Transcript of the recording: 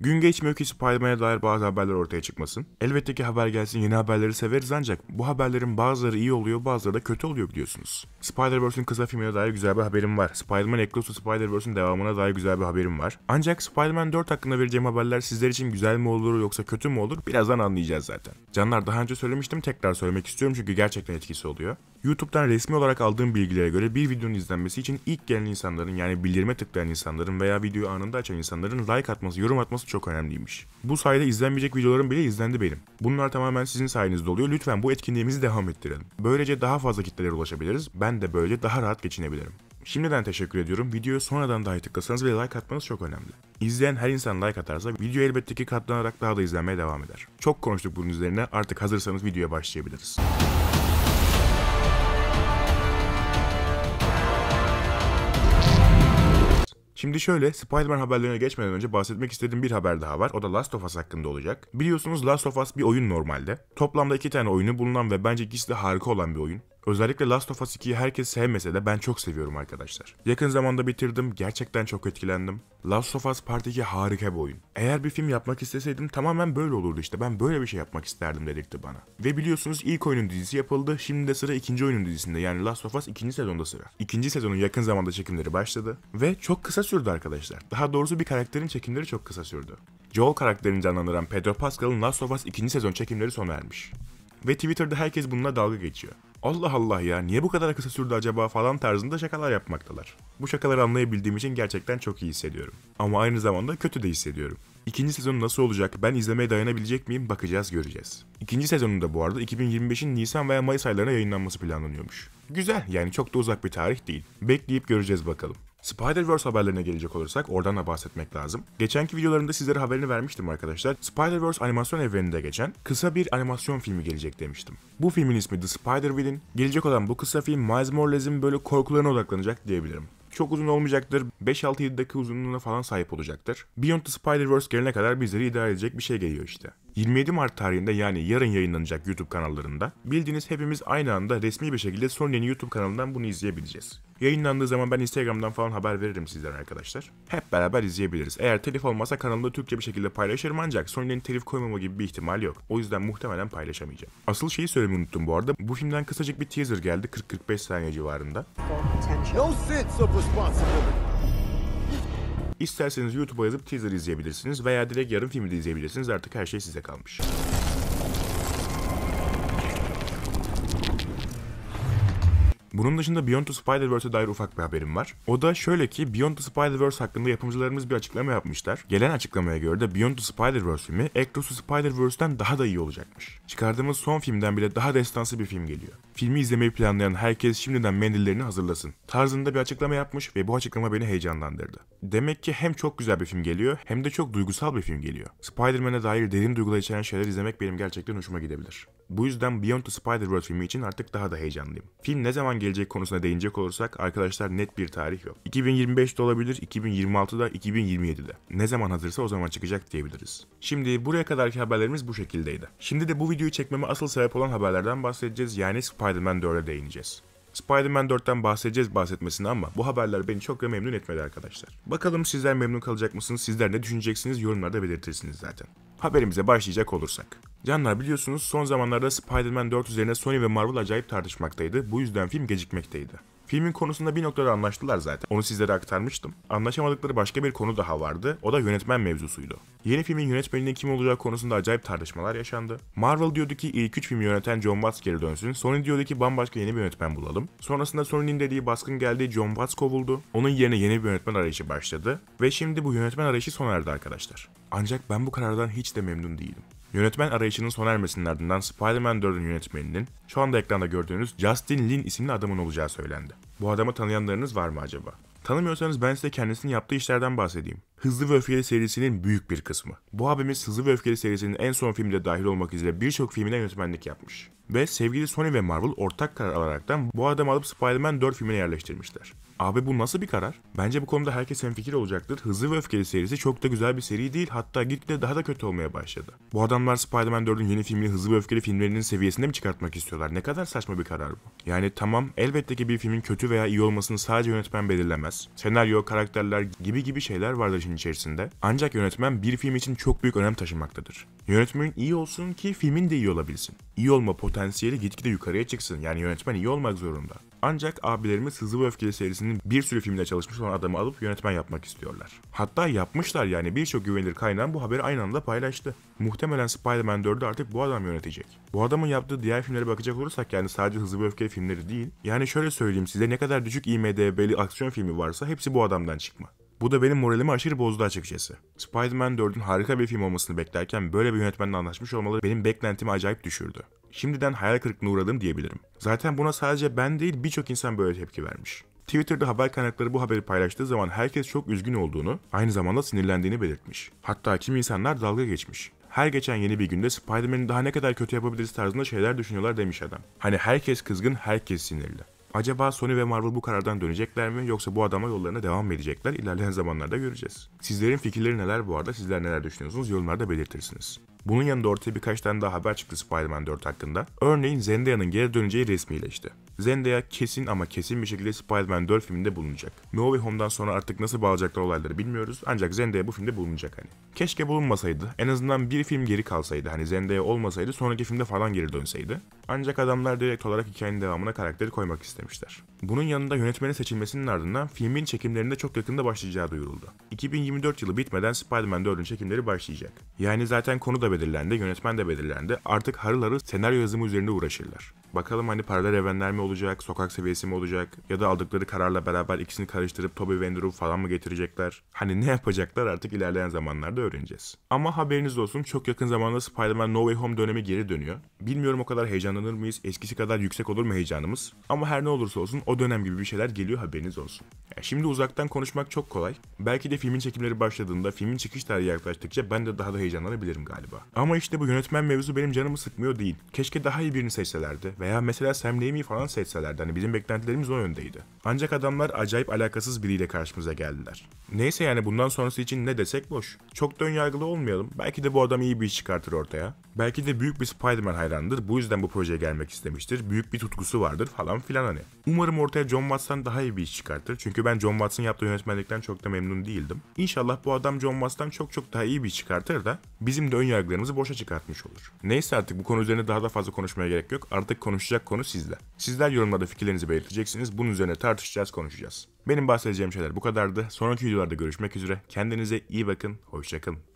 Gün geçmiyor ki Spider-Man'e dair bazı haberler ortaya çıkmasın. Elbette ki haber gelsin yeni haberleri severiz ancak bu haberlerin bazıları iyi oluyor bazıları da kötü oluyor biliyorsunuz. Spider-Verse'ün kısa filmine dair güzel bir haberim var. Spider-Man Across the Spider-Verse'ün devamına dair güzel bir haberim var. Ancak Spider-Man 4 hakkında vereceğim haberler sizler için güzel mi olur yoksa kötü mü olur birazdan anlayacağız zaten. Canlar daha önce söylemiştim tekrar söylemek istiyorum çünkü gerçekten etkisi oluyor. YouTube'dan resmi olarak aldığım bilgilere göre bir videonun izlenmesi için ilk gelen insanların yani bildirime tıklayan insanların veya videoyu anında açan insanların like atması, yorum atması çok önemliymiş. Bu sayede izlenmeyecek videolarım bile izlendi benim. Bunlar tamamen sizin sayenizde oluyor. Lütfen bu etkinliğimizi devam ettirelim. Böylece daha fazla kitlelere ulaşabiliriz. Ben de böylece daha rahat geçinebilirim. Şimdiden teşekkür ediyorum. Videoyu sonradan dahi tıklasanız bile like atmanız çok önemli. İzleyen her insan like atarsa video elbette ki katlanarak daha da izlenmeye devam eder. Çok konuştuk bunun üzerine artık hazırsanız videoya başlayabiliriz. Şimdi şöyle Spider-Man haberlerine geçmeden önce bahsetmek istediğim bir haber daha var. O da Last of Us hakkında olacak. Biliyorsunuz Last of Us bir oyun normalde. Toplamda iki tane oyunu bulunan ve bence ikisi de harika olan bir oyun. Özellikle Last of Us 2'yi herkes sevmese de ben çok seviyorum arkadaşlar. Yakın zamanda bitirdim, gerçekten çok etkilendim. Last of Us Part 2 harika bir oyun. Eğer bir film yapmak isteseydim tamamen böyle olurdu işte. Ben böyle bir şey yapmak isterdim dedikti bana. Ve biliyorsunuz ilk oyunun dizisi yapıldı. Şimdi de sıra ikinci oyunun dizisinde. Yani Last of Us ikinci sezonda sıra. İkinci sezonun yakın zamanda çekimleri başladı. Ve çok kısa sürdü arkadaşlar. Daha doğrusu bir karakterin çekimleri çok kısa sürdü. Joel karakterini canlandıran Pedro Pascal'ın Last of Us ikinci sezon çekimleri sona ermiş. Ve Twitter'da herkes bununla dalga geçiyor. Allah Allah ya niye bu kadar kısa sürdü acaba falan tarzında şakalar yapmaktalar. Bu şakaları anlayabildiğim için gerçekten çok iyi hissediyorum. Ama aynı zamanda kötü de hissediyorum. İkinci sezon nasıl olacak? Ben izlemeye dayanabilecek miyim? Bakacağız, göreceğiz. İkinci sezonun da bu arada 2025'in Nisan veya Mayıs aylarına yayınlanması planlanıyormuş. Güzel, yani çok da uzak bir tarih değil. Bekleyip göreceğiz bakalım. Spider-Verse haberlerine gelecek olursak oradan da bahsetmek lazım. Geçenki videolarımda sizlere haberini vermiştim arkadaşlar. Spider-Verse animasyon evreninde geçen kısa bir animasyon filmi gelecek demiştim. Bu filmin ismi The Spider-Villain. Gelecek olan bu kısa film Miles Morales'in böyle korkularına odaklanacak diyebilirim çok uzun olmayacaktır. 5-6-7 dakika uzunluğuna falan sahip olacaktır. Beyond the Spider-Verse gelene kadar bizleri idare edecek bir şey geliyor işte. 27 Mart tarihinde yani yarın yayınlanacak YouTube kanallarında bildiğiniz hepimiz aynı anda resmi bir şekilde Sony'nin YouTube kanalından bunu izleyebileceğiz. Yayınlandığı zaman ben Instagram'dan falan haber veririm sizlere arkadaşlar. Hep beraber izleyebiliriz. Eğer telif olmasa kanalda Türkçe bir şekilde paylaşırım ancak Sony'nin telif koymama gibi bir ihtimal yok. O yüzden muhtemelen paylaşamayacağım. Asıl şeyi söylemeyi unuttum bu arada. Bu filmden kısacık bir teaser geldi 40-45 saniye civarında. İsterseniz YouTube'a yazıp teaser izleyebilirsiniz veya direkt yarım filmi de izleyebilirsiniz. Artık her şey size kalmış. Bunun dışında Beyond the Spider-Verse'e dair ufak bir haberim var. O da şöyle ki Beyond the Spider-Verse hakkında yapımcılarımız bir açıklama yapmışlar. Gelen açıklamaya göre de Beyond the Spider-Verse filmi Across the Spider-Verse'den daha da iyi olacakmış. Çıkardığımız son filmden bile daha destansı bir film geliyor. Filmi izlemeyi planlayan herkes şimdiden mendillerini hazırlasın. Tarzında bir açıklama yapmış ve bu açıklama beni heyecanlandırdı. Demek ki hem çok güzel bir film geliyor hem de çok duygusal bir film geliyor. Spider-Man'e dair derin duygular içeren şeyler izlemek benim gerçekten hoşuma gidebilir. Bu yüzden Beyond the Spider-Verse filmi için artık daha da heyecanlıyım. Film ne zaman geliyor? gelecek konusuna değinecek olursak arkadaşlar net bir tarih yok. 2025 de olabilir, 2026 da, 2027 de. Ne zaman hazırsa o zaman çıkacak diyebiliriz. Şimdi buraya kadarki haberlerimiz bu şekildeydi. Şimdi de bu videoyu çekmeme asıl sebep olan haberlerden bahsedeceğiz yani Spider-Man 4'e değineceğiz. Spider-Man 4'ten bahsedeceğiz bahsetmesini ama bu haberler beni çok da memnun etmedi arkadaşlar. Bakalım sizler memnun kalacak mısınız? Sizler ne düşüneceksiniz? Yorumlarda belirtirsiniz zaten. Haberimize başlayacak olursak. Canlar biliyorsunuz son zamanlarda Spider-Man 4 üzerine Sony ve Marvel acayip tartışmaktaydı. Bu yüzden film gecikmekteydi. Filmin konusunda bir noktada anlaştılar zaten. Onu sizlere aktarmıştım. Anlaşamadıkları başka bir konu daha vardı. O da yönetmen mevzusuydu. Yeni filmin yönetmeninin kim olacağı konusunda acayip tartışmalar yaşandı. Marvel diyordu ki ilk 3 filmi yöneten John Watts geri dönsün. Sony diyordu ki bambaşka yeni bir yönetmen bulalım. Sonrasında Sony'nin dediği baskın geldi. John Watts kovuldu. Onun yerine yeni bir yönetmen arayışı başladı. Ve şimdi bu yönetmen arayışı sona erdi arkadaşlar. Ancak ben bu karardan hiç de memnun değilim. Yönetmen arayışının sona ermesinin ardından Spider-Man 4'ün yönetmeninin şu anda ekranda gördüğünüz Justin Lin isimli adamın olacağı söylendi. Bu adamı tanıyanlarınız var mı acaba? Tanımıyorsanız ben size kendisinin yaptığı işlerden bahsedeyim. Hızlı ve Öfkeli serisinin büyük bir kısmı. Bu abimiz Hızlı ve Öfkeli serisinin en son filmde dahil olmak üzere birçok filmine yönetmenlik yapmış. Ve sevgili Sony ve Marvel ortak karar alaraktan bu adamı alıp Spider-Man 4 filmine yerleştirmişler. Abi bu nasıl bir karar? Bence bu konuda herkes hemfikir olacaktır. Hızlı ve Öfkeli serisi çok da güzel bir seri değil hatta gitgide daha da kötü olmaya başladı. Bu adamlar Spider-Man 4'ün yeni filmini Hızlı ve Öfkeli filmlerinin seviyesinde mi çıkartmak istiyorlar? Ne kadar saçma bir karar bu. Yani tamam elbette ki bir filmin kötü veya iyi olmasını sadece yönetmen belirlemez. Senaryo, karakterler gibi gibi şeyler vardır işin içerisinde. Ancak yönetmen bir film için çok büyük önem taşımaktadır. Yönetmenin iyi olsun ki filmin de iyi olabilsin. İyi olma potansiyeli gitgide yukarıya çıksın. Yani yönetmen iyi olmak zorunda. Ancak abilerimiz Hızlı ve Öfkeli serisinin Tarantino'nun bir sürü filmde çalışmış olan adamı alıp yönetmen yapmak istiyorlar. Hatta yapmışlar yani birçok güvenilir kaynağın bu haberi aynı anda paylaştı. Muhtemelen Spider-Man 4'ü artık bu adam yönetecek. Bu adamın yaptığı diğer filmlere bakacak olursak yani sadece Hızlı ve Öfkeli filmleri değil. Yani şöyle söyleyeyim size ne kadar düşük IMDB'li aksiyon filmi varsa hepsi bu adamdan çıkma. Bu da benim moralimi aşırı bozdu açıkçası. Spider-Man 4'ün harika bir film olmasını beklerken böyle bir yönetmenle anlaşmış olmaları benim beklentimi acayip düşürdü. Şimdiden hayal kırıklığına uğradım diyebilirim. Zaten buna sadece ben değil birçok insan böyle tepki vermiş. Twitter'da haber kaynakları bu haberi paylaştığı zaman herkes çok üzgün olduğunu, aynı zamanda sinirlendiğini belirtmiş. Hatta kim insanlar dalga geçmiş. Her geçen yeni bir günde Spider-Man'i daha ne kadar kötü yapabiliriz tarzında şeyler düşünüyorlar demiş adam. Hani herkes kızgın, herkes sinirli. Acaba Sony ve Marvel bu karardan dönecekler mi yoksa bu adama yollarına devam mı edecekler ilerleyen zamanlarda göreceğiz. Sizlerin fikirleri neler bu arada sizler neler düşünüyorsunuz yorumlarda belirtirsiniz. Bunun yanında ortaya birkaç tane daha haber çıktı Spider-Man 4 hakkında. Örneğin Zendaya'nın geri döneceği resmileşti. Zendaya kesin ama kesin bir şekilde Spider-Man 4 filminde bulunacak. No Way Home'dan sonra artık nasıl bağlayacaklar olayları bilmiyoruz ancak Zendaya bu filmde bulunacak hani. Keşke bulunmasaydı. En azından bir film geri kalsaydı. Hani Zendaya olmasaydı sonraki filmde falan geri dönseydi. Ancak adamlar direkt olarak hikayenin devamına karakteri koymak istemişler. Bunun yanında yönetmenin seçilmesinin ardından filmin çekimlerinde çok yakında başlayacağı duyuruldu. 2024 yılı bitmeden Spider-Man 4'ün çekimleri başlayacak. Yani zaten konu da da belirlendi, yönetmen de belirlendi. Artık harıl senaryo yazımı üzerinde uğraşırlar. Bakalım hani paralel evrenler mi olacak, sokak seviyesi mi olacak ya da aldıkları kararla beraber ikisini karıştırıp Toby Venderu falan mı getirecekler? Hani ne yapacaklar artık ilerleyen zamanlarda öğreneceğiz. Ama haberiniz olsun çok yakın zamanda Spider-Man No Way Home dönemi geri dönüyor. Bilmiyorum o kadar heyecanlanır mıyız, eskisi kadar yüksek olur mu heyecanımız? Ama her ne olursa olsun o dönem gibi bir şeyler geliyor haberiniz olsun. Yani şimdi uzaktan konuşmak çok kolay. Belki de filmin çekimleri başladığında, filmin çıkış tarihi yaklaştıkça ben de daha da heyecanlanabilirim galiba. Ama işte bu yönetmen mevzu benim canımı sıkmıyor değil. Keşke daha iyi birini seçselerdi veya mesela Sam Raimi'yi falan seçselerdi. Hani bizim beklentilerimiz o yöndeydi. Ancak adamlar acayip alakasız biriyle karşımıza geldiler. Neyse yani bundan sonrası için ne desek boş. Çok da önyargılı olmayalım. Belki de bu adam iyi bir iş çıkartır ortaya. Belki de büyük bir Spider-Man hayranıdır. Bu yüzden bu projeye gelmek istemiştir. Büyük bir tutkusu vardır falan filan hani. Umarım ortaya John Watts'tan daha iyi bir iş çıkartır. Çünkü ben John Watts'ın yaptığı yönetmenlikten çok da memnun değildim. İnşallah bu adam John Watts'tan çok çok daha iyi bir iş çıkartır da bizim de ön yargılarımızı boşa çıkartmış olur. Neyse artık bu konu üzerine daha da fazla konuşmaya gerek yok. Artık konuşacak konu sizler. Sizler yorumlarda fikirlerinizi belirteceksiniz. Bunun üzerine tartışacağız, konuşacağız. Benim bahsedeceğim şeyler bu kadardı. Sonraki videolarda görüşmek üzere. Kendinize iyi bakın. Hoşçakalın.